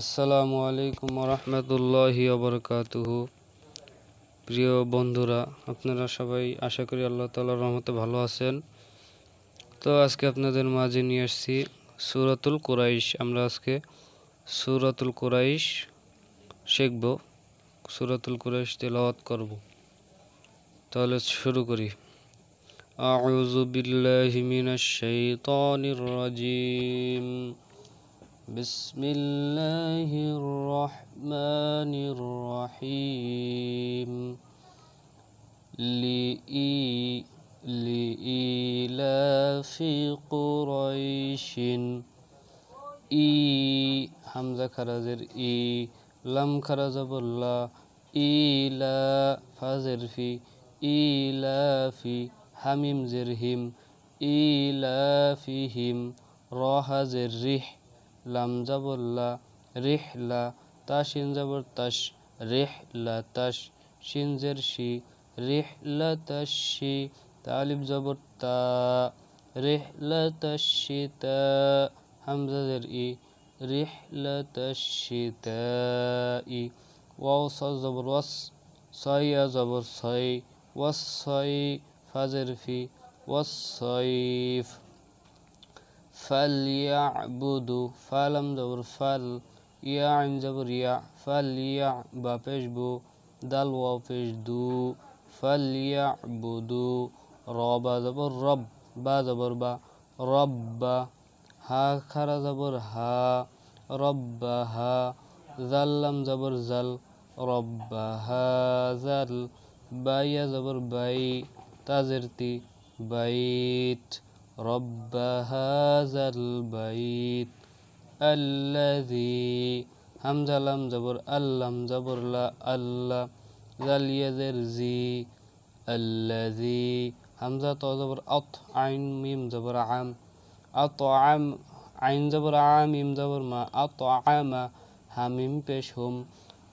আসসালামু আলাইকুম রহমতুল্লাহি আবরকাতুহ প্রিয় বন্ধুরা আপনারা সবাই আশা করি আল্লাহ তালার রহমতে ভালো আছেন তো আজকে আপনাদের মাঝে নিয়ে আসছি সুরাতুল কোরাইশ আমরা আজকে সুরাতুল কোরাইশ শিখব সুরাতুল কোরাইশ তেলাওয়াত করব তাহলে শুরু করি أعوذ بالله من الشيطان الرجيم بسم الله الرحمن الرحيم لإي لإيلاف قريش إي حمزة كرزر إي لم كرزب الله إيلا فازر في إيلا في حميم زرهم إيلا فيهم راح زرح لام زبر لا ريح لا تا شين زبر تش ريح لا تش شين زر شي ريح لا تشي تعلب زبر تا ريح لا تا همزة زر إي ريح لا الشتاء واو صا زبر وص صايا زبر صاي وصاي فازر في والصيف فليعبدوا فلم زبر فل يا عين زبر يا فليع بابيش بو دل وفيش دو فليعبدوا رب دبر رب با دبر با رب ها خر زبر ها ربها ذلم زبر زل ربها زل بايا زبر باي تازرتي بيت رب هذا البيت الذي همزة لم زبر اللم زبر لا الله ذل يذر زي الذي همزة طو زبر أط عين ميم زبر عام أطعم عين زبر عام ميم زبر ما أطعم هميم بيش هم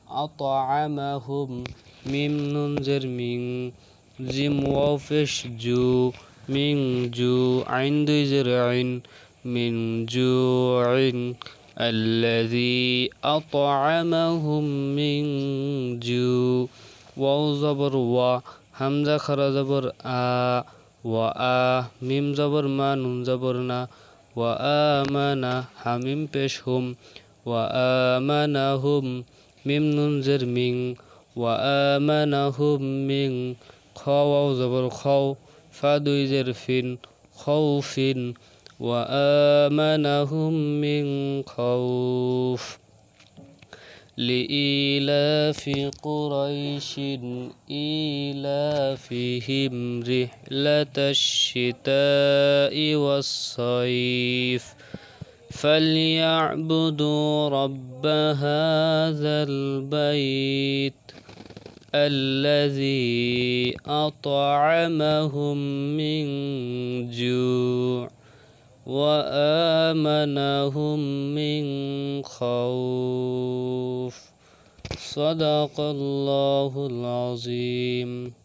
أطعمهم ميم ننزر من زم وفش جو من جوع ذي زرع من جوع الذي أطعمهم من جوع واو زبر وا همزة خرا زبر آ و آ ميم زبر ما نون زبرنا آمنا حميم پش هم هم ميم نون زر آمنا هم من خواو زبر خواو فضجر في خوف وآمنهم من خوف لإيلاف قريش إيلافهم رحلة الشتاء والصيف فليعبدوا رب هذا البيت الذي أطعمهم من جوع وآمنهم من خوف صدق الله العظيم